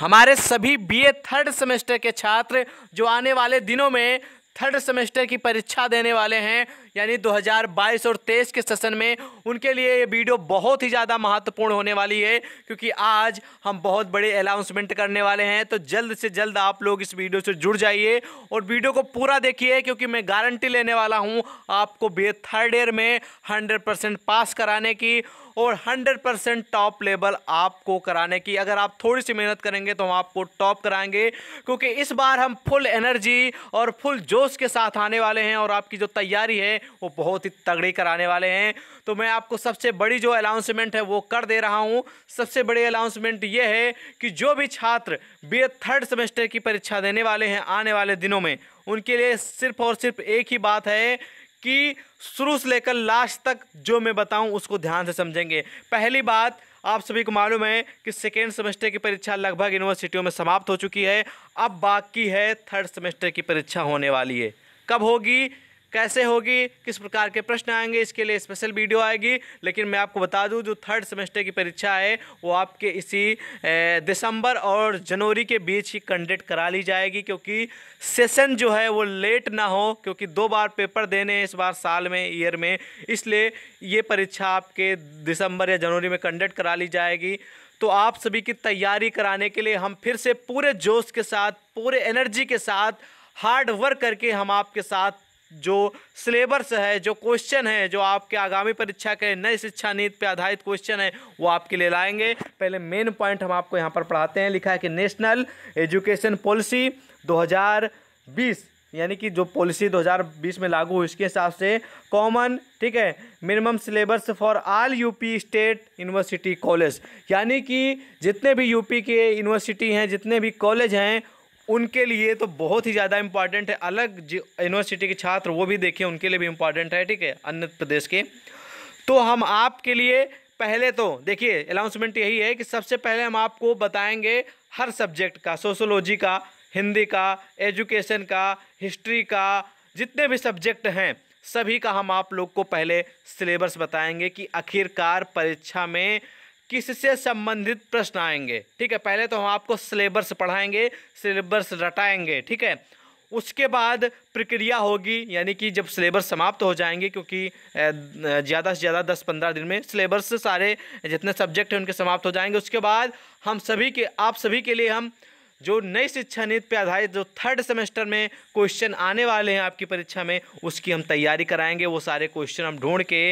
हमारे सभी BA third semester के छात्र जो आने वाले दिनों में थर्ड सेमेस्टर की परीक्षा देने वाले हैं यानी 2022 और 23 के सेशन में उनके लिए ये वीडियो बहुत ही ज़्यादा महत्वपूर्ण होने वाली है क्योंकि आज हम बहुत बड़े अनाउंसमेंट करने वाले हैं तो जल्द से जल्द आप लोग इस वीडियो से जुड़ जाइए और वीडियो को पूरा देखिए क्योंकि मैं गारंटी लेने वाला हूँ आपको बी थर्ड ईयर में हंड्रेड पास कराने की और 100 परसेंट टॉप लेवल आपको कराने की अगर आप थोड़ी सी मेहनत करेंगे तो हम आपको टॉप कराएंगे क्योंकि इस बार हम फुल एनर्जी और फुल जोश के साथ आने वाले हैं और आपकी जो तैयारी है वो बहुत ही तगड़ी कराने वाले हैं तो मैं आपको सबसे बड़ी जो अनाउंसमेंट है वो कर दे रहा हूँ सबसे बड़ी अनाउंसमेंट ये है कि जो भी छात्र बी थर्ड सेमेस्टर की परीक्षा देने वाले हैं आने वाले दिनों में उनके लिए सिर्फ और सिर्फ एक ही बात है कि शुरू से लेकर लास्ट तक जो मैं बताऊँ उसको ध्यान से समझेंगे पहली बात आप सभी को मालूम है कि सेकेंड सेमेस्टर की परीक्षा लगभग यूनिवर्सिटियों में समाप्त हो चुकी है अब बाकी है थर्ड सेमेस्टर की परीक्षा होने वाली है कब होगी कैसे होगी किस प्रकार के प्रश्न आएंगे इसके लिए स्पेशल वीडियो आएगी लेकिन मैं आपको बता दूं जो थर्ड सेमेस्टर की परीक्षा है वो आपके इसी दिसंबर और जनवरी के बीच ही कंडक्ट करा ली जाएगी क्योंकि सेशन जो है वो लेट ना हो क्योंकि दो बार पेपर देने हैं इस बार साल में ईयर में इसलिए ये परीक्षा आपके दिसंबर या जनवरी में कंडक्ट करा ली जाएगी तो आप सभी की तैयारी कराने के लिए हम फिर से पूरे जोश के साथ पूरे एनर्जी के साथ हार्ड वर्क करके हम आपके साथ जो सिलेबस है जो क्वेश्चन है जो आपके आगामी परीक्षा के नए शिक्षा नीति पर आधारित क्वेश्चन है वो आपके लिए लाएंगे पहले मेन पॉइंट हम आपको यहाँ पर पढ़ाते हैं लिखा है कि नेशनल एजुकेशन पॉलिसी 2020 यानी कि जो पॉलिसी 2020 में लागू हुई उसके हिसाब से कॉमन ठीक है minimum syllabus for all UP state university college यानी कि जितने भी यूपी के यूनिवर्सिटी हैं जितने भी कॉलेज हैं उनके लिए तो बहुत ही ज़्यादा इम्पॉर्टेंट है अलग यूनिवर्सिटी के छात्र वो भी देखें उनके लिए भी इम्पॉर्टेंट है ठीक है अन्य प्रदेश के तो हम आपके लिए पहले तो देखिए अनाउंसमेंट यही है कि सबसे पहले हम आपको बताएंगे हर सब्जेक्ट का सोशोलॉजी का हिंदी का एजुकेशन का हिस्ट्री का जितने भी सब्जेक्ट हैं सभी का हम आप लोग को पहले सिलेबस बताएंगे कि आखिरकार परीक्षा में किससे संबंधित प्रश्न आएंगे ठीक है पहले तो हम आपको सिलेबस पढ़ाएंगे सिलेबस रटाएंगे ठीक है उसके बाद प्रक्रिया होगी यानी कि जब सिलेबस समाप्त हो जाएंगे क्योंकि ज़्यादा से ज़्यादा दस पंद्रह दिन में सिलेबस सारे जितने सब्जेक्ट हैं उनके समाप्त हो जाएंगे उसके बाद हम सभी के आप सभी के लिए हम जो नई शिक्षा नीति पर आधारित जो थर्ड सेमेस्टर में क्वेश्चन आने वाले हैं आपकी परीक्षा में उसकी हम तैयारी कराएंगे वो सारे क्वेश्चन हम ढूंढ के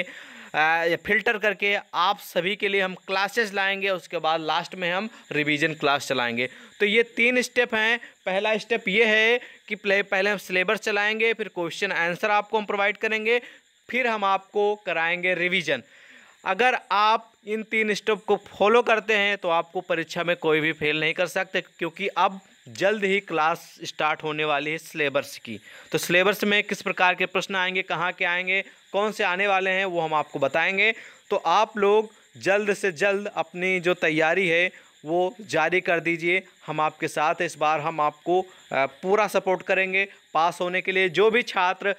फ़िल्टर करके आप सभी के लिए हम क्लासेस लाएंगे उसके बाद लास्ट में हम रिवीजन क्लास चलाएंगे तो ये तीन स्टेप हैं पहला स्टेप ये है कि पहले हम सिलेबस चलाएंगे फिर क्वेश्चन आंसर आपको हम प्रोवाइड करेंगे फिर हम आपको कराएंगे रिवीजन अगर आप इन तीन स्टेप को फॉलो करते हैं तो आपको परीक्षा में कोई भी फेल नहीं कर सकते क्योंकि अब जल्द ही क्लास स्टार्ट होने वाली है सिलेबस की तो सिलेबस में किस प्रकार के प्रश्न आएंगे कहाँ के आएंगे कौन से आने वाले हैं वो हम आपको बताएंगे तो आप लोग जल्द से जल्द अपनी जो तैयारी है वो जारी कर दीजिए हम आपके साथ इस बार हम आपको पूरा सपोर्ट करेंगे पास होने के लिए जो भी छात्र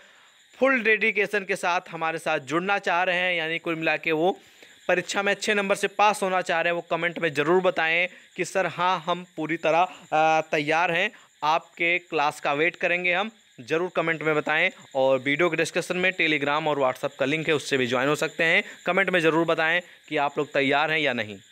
फुल डेडिकेशन के साथ हमारे साथ जुड़ना चाह रहे हैं यानी कुल मिला के वो परीक्षा में अच्छे नंबर से पास होना चाह रहे हैं वो कमेंट में ज़रूर बताएं कि सर हाँ हम पूरी तरह तैयार हैं आपके क्लास का वेट करेंगे हम ज़रूर कमेंट में बताएं और वीडियो के डिस्कशन में टेलीग्राम और व्हाट्सअप का लिंक है उससे भी ज्वाइन हो सकते हैं कमेंट में ज़रूर बताएँ कि आप लोग तैयार हैं या नहीं